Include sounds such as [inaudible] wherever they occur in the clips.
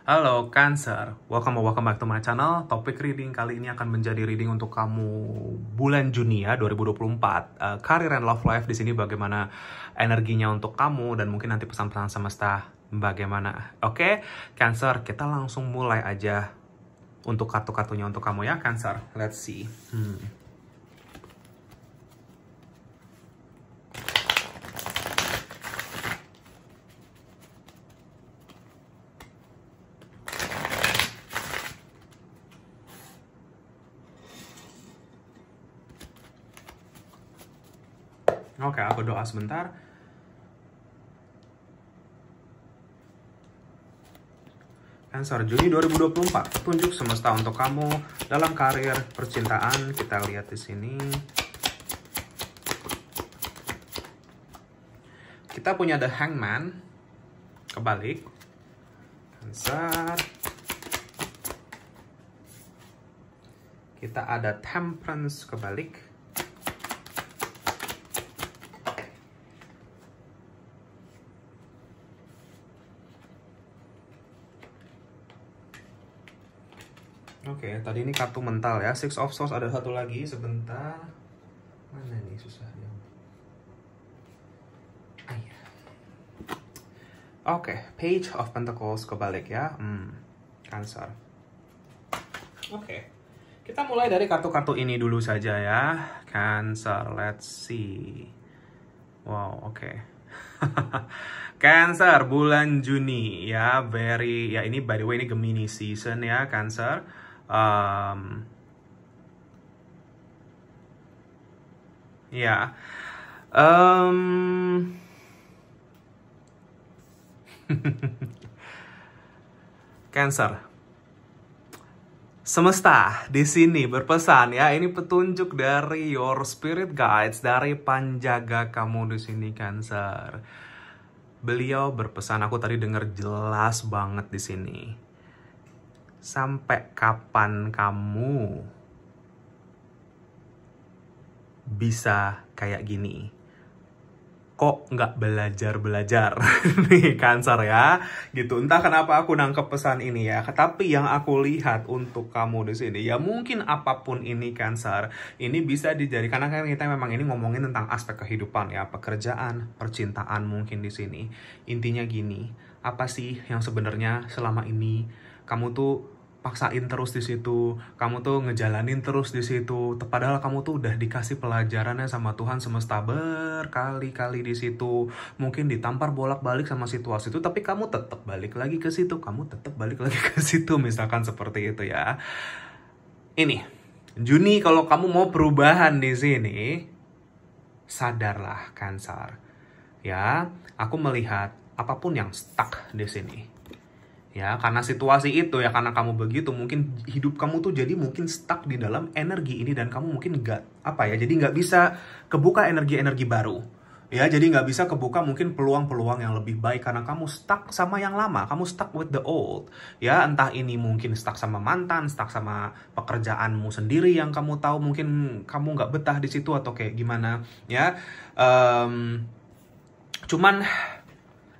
Halo Cancer, welcome or welcome back to my channel. Topik reading kali ini akan menjadi reading untuk kamu bulan Juni ya 2024. Uh, eh, and love life di sini bagaimana energinya untuk kamu dan mungkin nanti pesan-pesan semesta bagaimana. Oke, okay? Cancer, kita langsung mulai aja untuk kartu-kartunya untuk kamu ya Cancer. Let's see. Hmm. Oke, aku doa sebentar. Cancer Juni 2024, tunjuk semesta untuk kamu dalam karir percintaan. Kita lihat di sini. Kita punya The Hangman, kebalik. Cancer. Kita ada Temperance, kebalik. Oke, okay, tadi ini kartu mental ya. Six of Swords ada satu lagi sebentar. Mana nih susah ah, yang. Oke, okay, Page of Pentacles kebalik ya. Hmm, Cancer. Oke. Okay. Kita mulai dari kartu-kartu ini dulu saja ya. Cancer, let's see. Wow, oke. Okay. [laughs] cancer bulan Juni ya, very ya ini by the way ini Gemini season ya, Cancer um, ya um, [laughs] Cancer Semesta di sini berpesan ya, ini petunjuk dari your spirit guides dari panjaga kamu di sini Cancer. Beliau berpesan aku tadi dengar jelas banget di sini sampai kapan kamu bisa kayak gini? Kok nggak belajar-belajar? [laughs] Nih, kanser ya. Gitu, entah kenapa aku nangkep pesan ini ya. Tapi yang aku lihat untuk kamu di sini, ya mungkin apapun ini kanser, ini bisa dijadikan, karena kan kita memang ini ngomongin tentang aspek kehidupan ya. Pekerjaan, percintaan mungkin di sini. Intinya gini, apa sih yang sebenarnya selama ini kamu tuh paksain terus di situ, kamu tuh ngejalanin terus di situ. Padahal kamu tuh udah dikasih pelajarannya sama Tuhan semesta berkali-kali di situ. Mungkin ditampar bolak-balik sama situasi itu, tapi kamu tetap balik lagi ke situ, kamu tetap balik lagi ke situ, misalkan seperti itu ya. Ini Juni kalau kamu mau perubahan di sini, sadarlah Cancer. Ya, aku melihat apapun yang stuck di sini ya karena situasi itu ya karena kamu begitu mungkin hidup kamu tuh jadi mungkin stuck di dalam energi ini dan kamu mungkin nggak apa ya jadi nggak bisa kebuka energi-energi baru ya jadi nggak bisa kebuka mungkin peluang-peluang yang lebih baik karena kamu stuck sama yang lama kamu stuck with the old ya entah ini mungkin stuck sama mantan stuck sama pekerjaanmu sendiri yang kamu tahu mungkin kamu nggak betah di situ atau kayak gimana ya um, cuman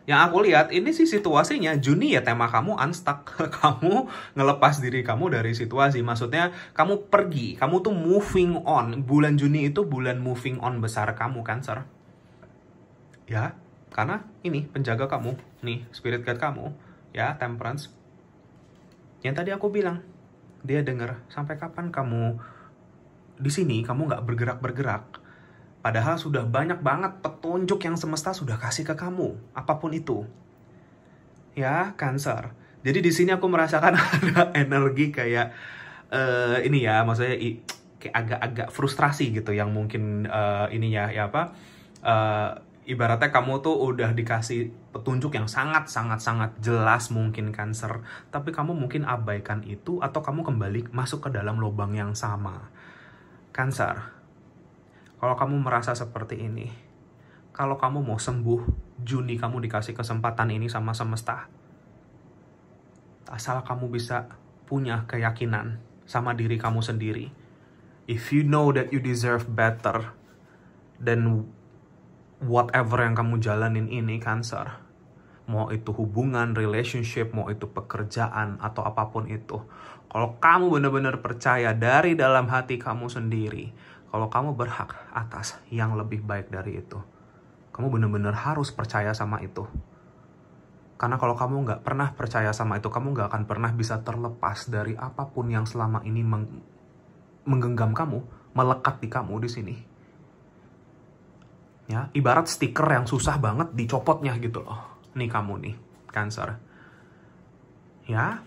yang aku lihat ini sih situasinya Juni ya tema kamu unstuck [laughs] kamu ngelepas diri kamu dari situasi maksudnya kamu pergi kamu tuh moving on bulan Juni itu bulan moving on besar kamu Cancer ya karena ini penjaga kamu nih spirit guide kamu ya temperance yang tadi aku bilang dia dengar sampai kapan kamu di sini kamu nggak bergerak bergerak Padahal sudah banyak banget petunjuk yang semesta sudah kasih ke kamu, apapun itu. Ya, Cancer. Jadi di sini aku merasakan [laughs] ada energi kayak uh, ini ya, maksudnya kayak agak-agak frustrasi gitu yang mungkin uh, ini ya, ya apa? Uh, ibaratnya kamu tuh udah dikasih petunjuk yang sangat sangat sangat jelas mungkin Cancer, tapi kamu mungkin abaikan itu atau kamu kembali masuk ke dalam lubang yang sama. Cancer kalau kamu merasa seperti ini, kalau kamu mau sembuh, Juni kamu dikasih kesempatan ini sama semesta. Asal kamu bisa punya keyakinan sama diri kamu sendiri. If you know that you deserve better than whatever yang kamu jalanin ini cancer, mau itu hubungan, relationship, mau itu pekerjaan atau apapun itu. Kalau kamu benar-benar percaya dari dalam hati kamu sendiri, kalau kamu berhak atas yang lebih baik dari itu. Kamu bener-bener harus percaya sama itu. Karena kalau kamu nggak pernah percaya sama itu, kamu nggak akan pernah bisa terlepas dari apapun yang selama ini meng menggenggam kamu, melekat di kamu di sini. Ya, ibarat stiker yang susah banget dicopotnya gitu loh. Nih kamu nih, Cancer. Ya.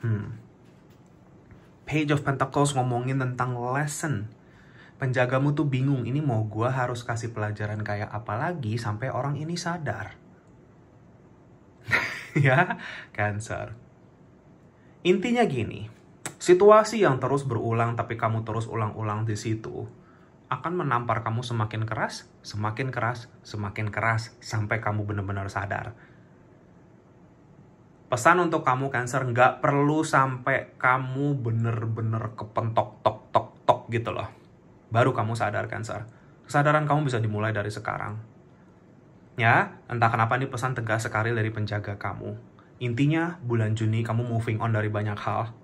Hmm. Page of Pentacles ngomongin tentang lesson penjagamu tuh bingung ini mau gue harus kasih pelajaran kayak apa lagi sampai orang ini sadar. [laughs] ya, cancer. Intinya gini, situasi yang terus berulang tapi kamu terus ulang-ulang di situ akan menampar kamu semakin keras, semakin keras, semakin keras sampai kamu benar-benar sadar. Pesan untuk kamu cancer nggak perlu sampai kamu bener-bener kepentok tok tok tok gitu loh baru kamu sadar cancer. Kesadaran kamu bisa dimulai dari sekarang. Ya, entah kenapa ini pesan tegas sekali dari penjaga kamu. Intinya, bulan Juni kamu moving on dari banyak hal.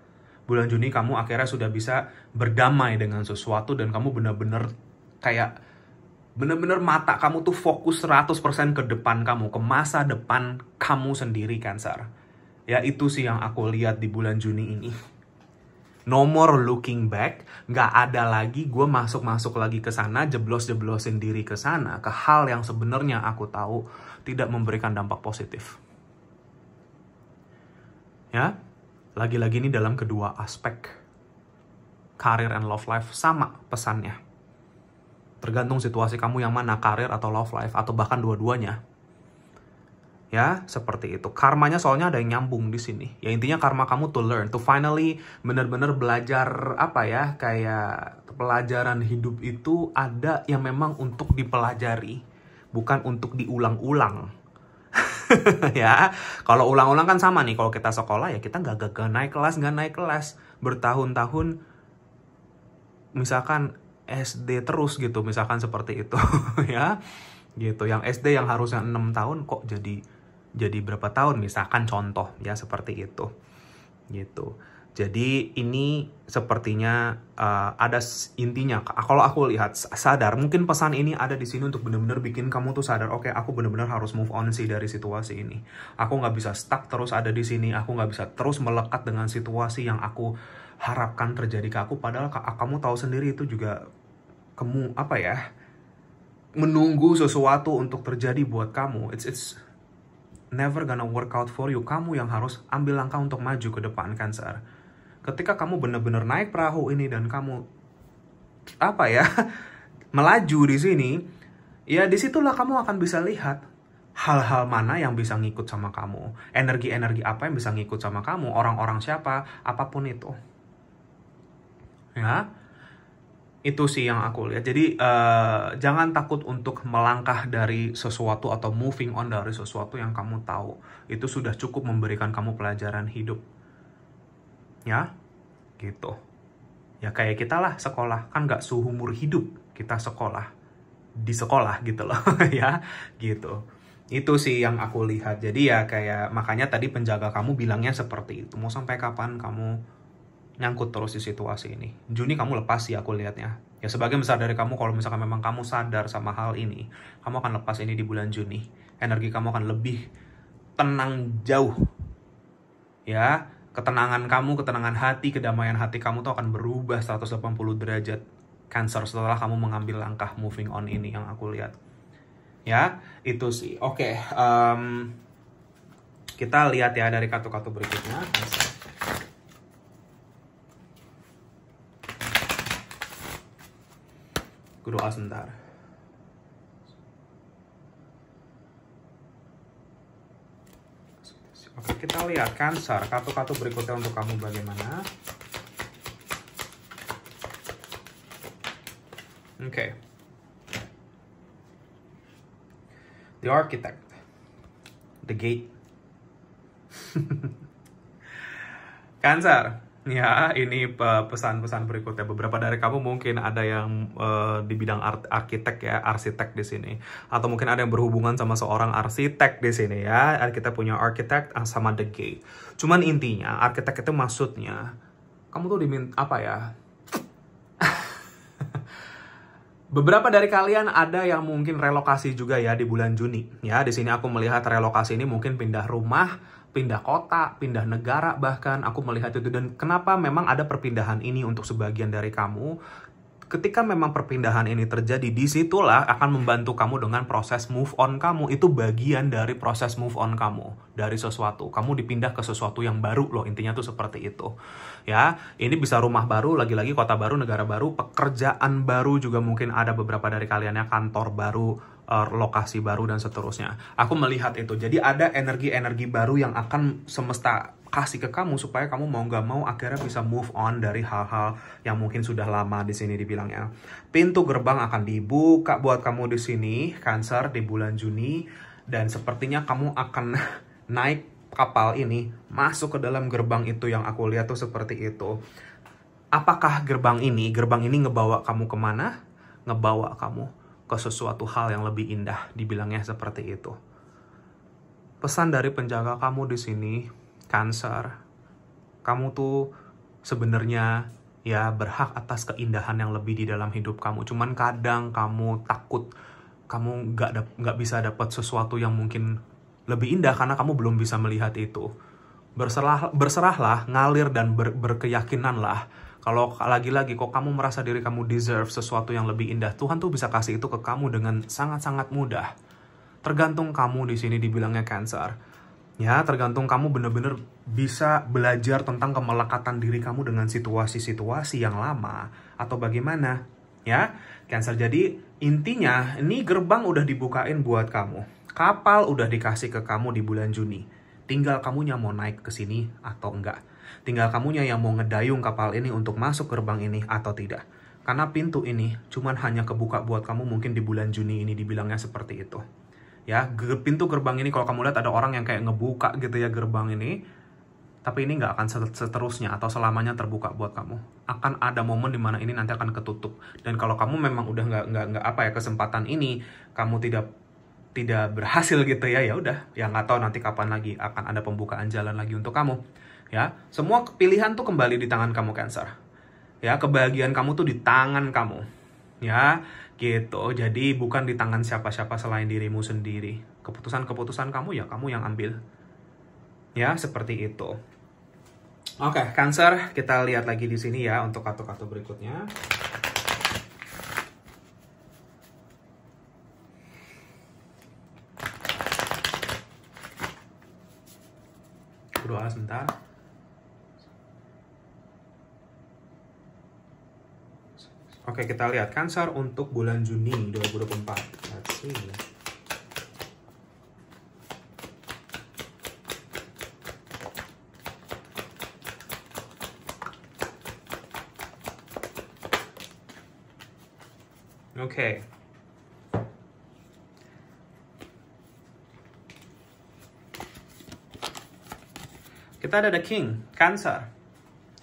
Bulan Juni kamu akhirnya sudah bisa berdamai dengan sesuatu dan kamu benar-benar kayak benar bener mata kamu tuh fokus 100% ke depan kamu, ke masa depan kamu sendiri, Cancer. Ya itu sih yang aku lihat di bulan Juni ini no more looking back, nggak ada lagi gue masuk-masuk lagi ke sana, jeblos jeblos sendiri ke sana, ke hal yang sebenarnya aku tahu tidak memberikan dampak positif. Ya, lagi-lagi ini dalam kedua aspek karir and love life sama pesannya. Tergantung situasi kamu yang mana, karir atau love life, atau bahkan dua-duanya ya seperti itu karmanya soalnya ada yang nyambung di sini ya intinya karma kamu to learn to finally bener-bener belajar apa ya kayak pelajaran hidup itu ada yang memang untuk dipelajari bukan untuk diulang-ulang [laughs] ya kalau ulang-ulang kan sama nih kalau kita sekolah ya kita nggak gagal naik kelas nggak naik kelas bertahun-tahun misalkan SD terus gitu misalkan seperti itu [laughs] ya gitu yang SD yang harusnya 6 tahun kok jadi jadi berapa tahun misalkan contoh ya seperti itu gitu jadi ini sepertinya uh, ada intinya ah, kalau aku lihat sadar mungkin pesan ini ada di sini untuk benar-benar bikin kamu tuh sadar oke okay, aku benar-benar harus move on sih dari situasi ini aku nggak bisa stuck terus ada di sini aku nggak bisa terus melekat dengan situasi yang aku harapkan terjadi ke aku padahal ah, kamu tahu sendiri itu juga kamu apa ya menunggu sesuatu untuk terjadi buat kamu it's it's never gonna work out for you. Kamu yang harus ambil langkah untuk maju ke depan Cancer. Ketika kamu bener-bener naik perahu ini dan kamu apa ya [laughs] melaju di sini, ya disitulah kamu akan bisa lihat hal-hal mana yang bisa ngikut sama kamu, energi-energi apa yang bisa ngikut sama kamu, orang-orang siapa, apapun itu. Ya, itu sih yang aku lihat. Jadi uh, jangan takut untuk melangkah dari sesuatu atau moving on dari sesuatu yang kamu tahu. Itu sudah cukup memberikan kamu pelajaran hidup. Ya, gitu. Ya kayak kita lah sekolah, kan nggak seumur hidup kita sekolah. Di sekolah gitu loh, [laughs] ya gitu. Itu sih yang aku lihat. Jadi ya kayak makanya tadi penjaga kamu bilangnya seperti itu. Mau sampai kapan kamu nyangkut terus di situasi ini. Juni kamu lepas sih aku lihatnya. Ya sebagian besar dari kamu kalau misalkan memang kamu sadar sama hal ini, kamu akan lepas ini di bulan Juni. Energi kamu akan lebih tenang jauh. Ya, ketenangan kamu, ketenangan hati, kedamaian hati kamu tuh akan berubah 180 derajat Cancer setelah kamu mengambil langkah moving on ini yang aku lihat. Ya, itu sih. Oke, okay, um, kita lihat ya dari kartu-kartu berikutnya. Cancer. sebentar. Oke, kita lihat Cancer, kartu-kartu berikutnya untuk kamu bagaimana. Oke. Okay. The Architect. The Gate. cancer. [laughs] Ya, ini pesan-pesan berikutnya. Beberapa dari kamu mungkin ada yang uh, di bidang ar arsitek ya, arsitek di sini. Atau mungkin ada yang berhubungan sama seorang arsitek di sini ya. Kita punya arsitek ah, sama the gate. Cuman intinya, arsitek itu maksudnya, kamu tuh diminta apa ya? [laughs] Beberapa dari kalian ada yang mungkin relokasi juga ya di bulan Juni. Ya, di sini aku melihat relokasi ini mungkin pindah rumah pindah kota, pindah negara bahkan aku melihat itu dan kenapa memang ada perpindahan ini untuk sebagian dari kamu ketika memang perpindahan ini terjadi, disitulah akan membantu kamu dengan proses move on kamu. Itu bagian dari proses move on kamu dari sesuatu. Kamu dipindah ke sesuatu yang baru loh, intinya tuh seperti itu. Ya, ini bisa rumah baru, lagi-lagi kota baru, negara baru, pekerjaan baru juga mungkin ada beberapa dari kalian ya, kantor baru, Eh, lokasi baru dan seterusnya. Aku melihat itu. Jadi ada energi-energi baru yang akan semesta kasih ke kamu supaya kamu mau nggak mau akhirnya bisa move on dari hal-hal yang mungkin sudah lama di sini dibilangnya. Pintu gerbang akan dibuka buat kamu di sini, Cancer di bulan Juni dan sepertinya kamu akan [laughs] naik kapal ini masuk ke dalam gerbang itu yang aku lihat tuh seperti itu. Apakah gerbang ini, gerbang ini ngebawa kamu kemana? Ngebawa kamu ke sesuatu hal yang lebih indah, dibilangnya seperti itu. Pesan dari penjaga kamu di sini, Cancer, kamu tuh sebenarnya ya berhak atas keindahan yang lebih di dalam hidup kamu. Cuman kadang kamu takut kamu nggak nggak bisa dapat sesuatu yang mungkin lebih indah karena kamu belum bisa melihat itu. Berserah berserahlah, ngalir dan ber, berkeyakinanlah kalau lagi-lagi kok kamu merasa diri kamu deserve sesuatu yang lebih indah, Tuhan tuh bisa kasih itu ke kamu dengan sangat-sangat mudah. Tergantung kamu di sini dibilangnya cancer. Ya, tergantung kamu bener-bener bisa belajar tentang kemelekatan diri kamu dengan situasi-situasi yang lama atau bagaimana. Ya, cancer jadi intinya ini gerbang udah dibukain buat kamu. Kapal udah dikasih ke kamu di bulan Juni tinggal kamunya mau naik ke sini atau enggak. Tinggal kamunya yang mau ngedayung kapal ini untuk masuk gerbang ini atau tidak. Karena pintu ini cuman hanya kebuka buat kamu mungkin di bulan Juni ini dibilangnya seperti itu. Ya, pintu gerbang ini kalau kamu lihat ada orang yang kayak ngebuka gitu ya gerbang ini, tapi ini nggak akan seterusnya atau selamanya terbuka buat kamu. Akan ada momen dimana ini nanti akan ketutup. Dan kalau kamu memang udah nggak nggak nggak apa ya kesempatan ini, kamu tidak tidak berhasil gitu ya, ya udah, ya nggak tahu nanti kapan lagi akan ada pembukaan jalan lagi untuk kamu ya semua pilihan tuh kembali di tangan kamu cancer ya kebahagiaan kamu tuh di tangan kamu ya gitu jadi bukan di tangan siapa-siapa selain dirimu sendiri keputusan-keputusan kamu ya kamu yang ambil ya seperti itu oke okay, cancer kita lihat lagi di sini ya untuk kartu-kartu berikutnya berdoa sebentar. Oke, kita lihat Cancer untuk bulan Juni 2024. Let's see. Oke. Kita ada The King, Cancer.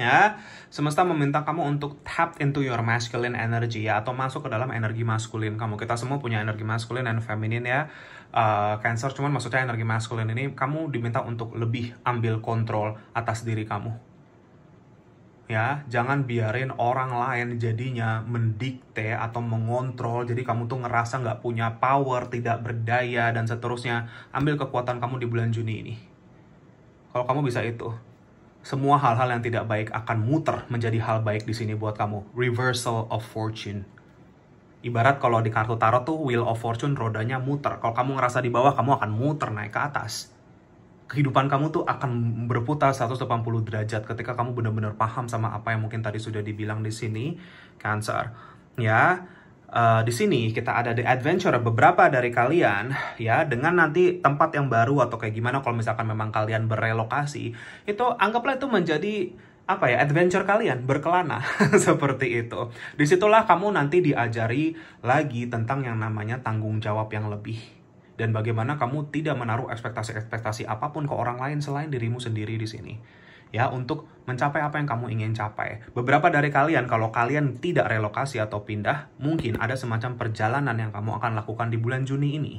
Ya, Semesta meminta kamu untuk tap into your masculine energy ya atau masuk ke dalam energi maskulin kamu. Kita semua punya energi maskulin dan feminin ya. Uh, cancer cuman maksudnya energi maskulin ini kamu diminta untuk lebih ambil kontrol atas diri kamu. Ya, jangan biarin orang lain jadinya mendikte atau mengontrol. Jadi kamu tuh ngerasa nggak punya power, tidak berdaya dan seterusnya. Ambil kekuatan kamu di bulan Juni ini. Kalau kamu bisa itu, semua hal-hal yang tidak baik akan muter menjadi hal baik di sini buat kamu. Reversal of fortune. Ibarat kalau di kartu tarot tuh wheel of fortune rodanya muter. Kalau kamu ngerasa di bawah, kamu akan muter naik ke atas. Kehidupan kamu tuh akan berputar 180 derajat ketika kamu benar-benar paham sama apa yang mungkin tadi sudah dibilang di sini, Cancer. Ya, uh, di sini kita ada the adventure beberapa dari kalian ya dengan nanti tempat yang baru atau kayak gimana kalau misalkan memang kalian berelokasi itu anggaplah itu menjadi apa ya adventure kalian berkelana [laughs] seperti itu disitulah kamu nanti diajari lagi tentang yang namanya tanggung jawab yang lebih dan bagaimana kamu tidak menaruh ekspektasi-ekspektasi apapun ke orang lain selain dirimu sendiri di sini ya untuk mencapai apa yang kamu ingin capai. Beberapa dari kalian kalau kalian tidak relokasi atau pindah, mungkin ada semacam perjalanan yang kamu akan lakukan di bulan Juni ini.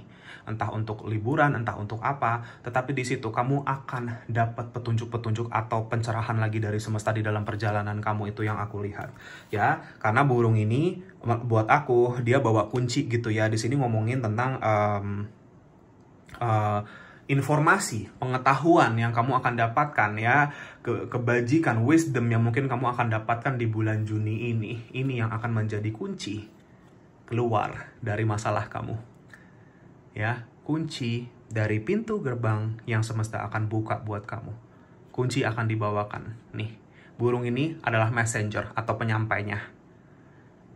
Entah untuk liburan, entah untuk apa, tetapi di situ kamu akan dapat petunjuk-petunjuk atau pencerahan lagi dari semesta di dalam perjalanan kamu itu yang aku lihat. Ya, karena burung ini buat aku dia bawa kunci gitu ya. Di sini ngomongin tentang um, uh, informasi, pengetahuan yang kamu akan dapatkan ya, ke kebajikan, wisdom yang mungkin kamu akan dapatkan di bulan Juni ini. Ini yang akan menjadi kunci keluar dari masalah kamu. Ya, kunci dari pintu gerbang yang semesta akan buka buat kamu. Kunci akan dibawakan. Nih, burung ini adalah messenger atau penyampainya.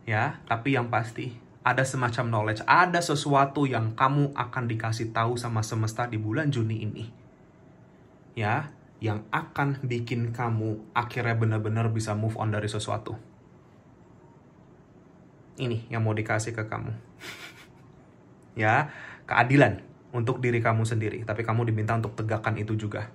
Ya, tapi yang pasti ada semacam knowledge, ada sesuatu yang kamu akan dikasih tahu sama semesta di bulan Juni ini. Ya, yang akan bikin kamu akhirnya benar-benar bisa move on dari sesuatu. Ini yang mau dikasih ke kamu. [laughs] ya, keadilan untuk diri kamu sendiri, tapi kamu diminta untuk tegakkan itu juga.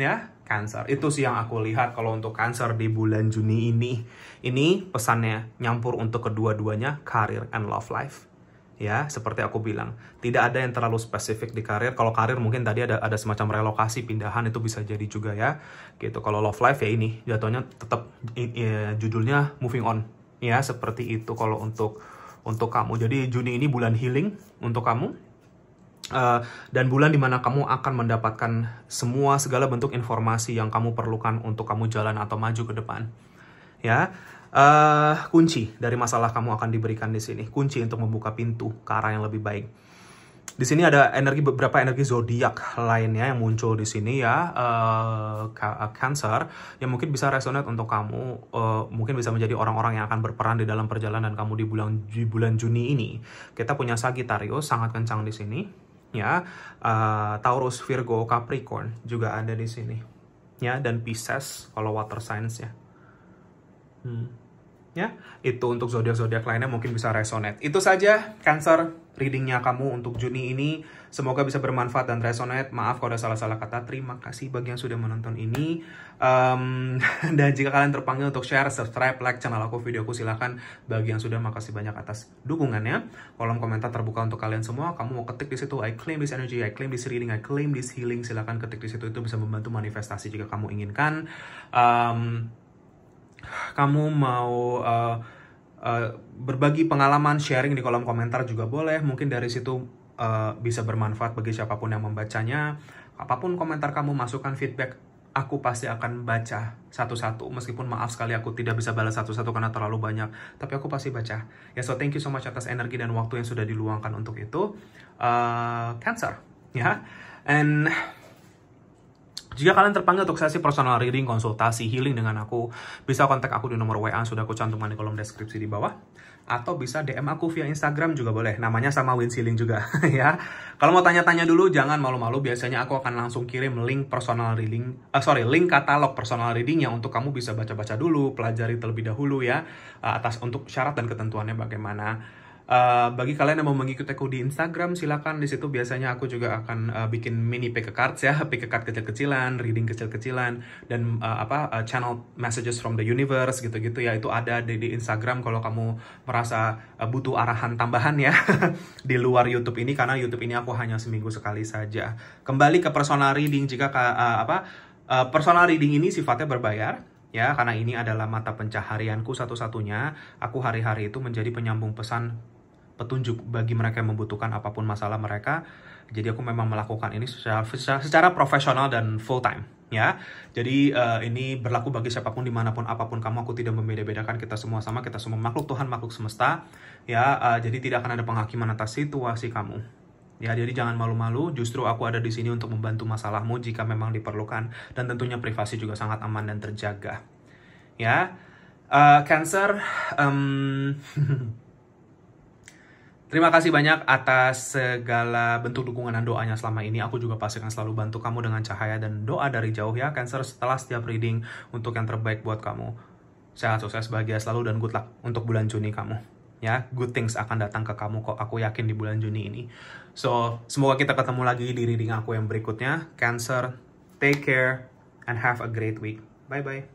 Ya, Cancer. Itu sih yang aku lihat kalau untuk Cancer di bulan Juni ini. Ini pesannya nyampur untuk kedua-duanya, karir and love life. Ya, seperti aku bilang, tidak ada yang terlalu spesifik di karir. Kalau karir mungkin tadi ada ada semacam relokasi pindahan itu bisa jadi juga ya. Gitu. Kalau love life ya ini jatuhnya tetap ya, judulnya moving on. Ya, seperti itu kalau untuk untuk kamu. Jadi Juni ini bulan healing untuk kamu Uh, dan bulan dimana kamu akan mendapatkan semua segala bentuk informasi yang kamu perlukan untuk kamu jalan atau maju ke depan. Ya, uh, kunci dari masalah kamu akan diberikan di sini. Kunci untuk membuka pintu ke arah yang lebih baik. Di sini ada energi beberapa energi zodiak lainnya yang muncul di sini ya, uh, Cancer yang mungkin bisa resonate untuk kamu, uh, mungkin bisa menjadi orang-orang yang akan berperan di dalam perjalanan kamu di bulan di bulan Juni ini. Kita punya Sagittarius sangat kencang di sini ya uh, Taurus, Virgo, Capricorn juga ada di sini ya dan Pisces kalau water signs ya. Hmm. Ya, itu untuk zodiak-zodiak lainnya mungkin bisa resonate. Itu saja Cancer readingnya kamu untuk Juni ini. Semoga bisa bermanfaat dan resonate. Maaf kalau ada salah-salah kata. Terima kasih bagi yang sudah menonton ini. Um, [laughs] dan jika kalian terpanggil untuk share, subscribe, like channel aku, videoku silahkan. Bagi yang sudah, makasih banyak atas dukungannya. Kolom komentar terbuka untuk kalian semua. Kamu mau ketik di situ, I claim this energy, I claim this reading, I claim this healing. Silahkan ketik di situ, itu bisa membantu manifestasi jika kamu inginkan. Um, kamu mau... Uh, Eh, berbagi pengalaman, sharing di kolom komentar juga boleh. Mungkin dari situ uh, bisa bermanfaat bagi siapapun yang membacanya. Apapun komentar kamu, masukkan feedback, aku pasti akan baca satu-satu. Meskipun maaf sekali aku tidak bisa balas satu-satu karena terlalu banyak, tapi aku pasti baca. Ya, so thank you so much atas energi dan waktu yang sudah diluangkan untuk itu. Uh, cancer, ya. Yeah? And jika kalian terpanggil untuk sesi personal reading, konsultasi, healing dengan aku, bisa kontak aku di nomor WA yang sudah aku cantumkan di kolom deskripsi di bawah. Atau bisa DM aku via Instagram juga boleh, namanya sama Winsealing Healing juga [laughs] ya. Kalau mau tanya-tanya dulu, jangan malu-malu, biasanya aku akan langsung kirim link personal reading, uh, sorry, link katalog personal reading yang untuk kamu bisa baca-baca dulu, pelajari terlebih dahulu ya, uh, atas untuk syarat dan ketentuannya bagaimana. Uh, bagi kalian yang mau mengikuti aku di Instagram, silakan di situ biasanya aku juga akan uh, bikin mini pick a cards ya, [laughs] pick a card kecil-kecilan, reading kecil-kecilan, dan uh, apa uh, channel messages from the universe gitu-gitu ya itu ada di, di Instagram kalau kamu merasa uh, butuh arahan tambahan ya [laughs] di luar YouTube ini karena YouTube ini aku hanya seminggu sekali saja. Kembali ke personal reading jika uh, apa uh, personal reading ini sifatnya berbayar ya karena ini adalah mata pencaharianku satu-satunya aku hari-hari itu menjadi penyambung pesan petunjuk bagi mereka yang membutuhkan apapun masalah mereka. Jadi aku memang melakukan ini secara secara, profesional dan full time ya. Jadi uh, ini berlaku bagi siapapun dimanapun apapun kamu aku tidak membeda-bedakan kita semua sama kita semua makhluk Tuhan makhluk semesta ya. Uh, jadi tidak akan ada penghakiman atas situasi kamu. Ya, jadi jangan malu-malu, justru aku ada di sini untuk membantu masalahmu jika memang diperlukan dan tentunya privasi juga sangat aman dan terjaga. Ya. Uh, cancer um [laughs] Terima kasih banyak atas segala bentuk dukungan dan doanya selama ini. Aku juga pastikan selalu bantu kamu dengan cahaya dan doa dari jauh ya, Cancer, setelah setiap reading untuk yang terbaik buat kamu. Sehat, sukses, bahagia selalu, dan good luck untuk bulan Juni kamu. Ya, good things akan datang ke kamu kok, aku yakin di bulan Juni ini. So, semoga kita ketemu lagi di reading aku yang berikutnya. Cancer, take care, and have a great week. Bye-bye.